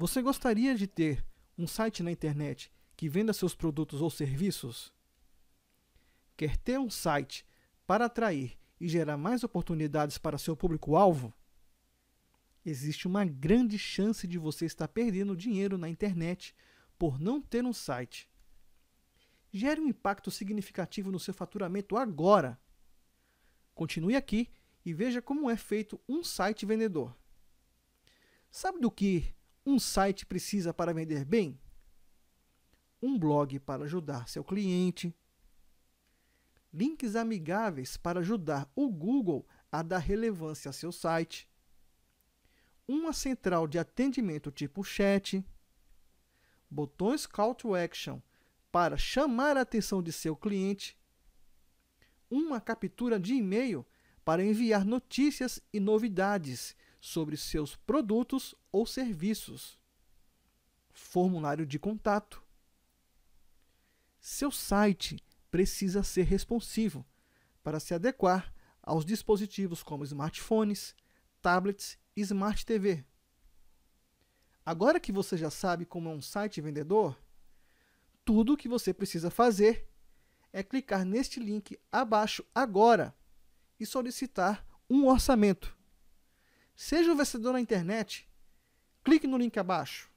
Você gostaria de ter um site na internet que venda seus produtos ou serviços? Quer ter um site para atrair e gerar mais oportunidades para seu público-alvo? Existe uma grande chance de você estar perdendo dinheiro na internet por não ter um site. Gere um impacto significativo no seu faturamento agora. Continue aqui e veja como é feito um site vendedor. Sabe do que um site precisa para vender bem? Um blog para ajudar seu cliente. Links amigáveis para ajudar o Google a dar relevância a seu site. Uma central de atendimento tipo chat. Botões call to action para chamar a atenção de seu cliente. Uma captura de e-mail para enviar notícias e novidades sobre seus produtos ou serviços. Formulário de contato. Seu site precisa ser responsivo para se adequar aos dispositivos como smartphones, tablets e smart TV. Agora que você já sabe como é um site vendedor, tudo o que você precisa fazer é clicar neste link abaixo agora e solicitar um orçamento. Seja um vencedor na internet. Clique no link abaixo.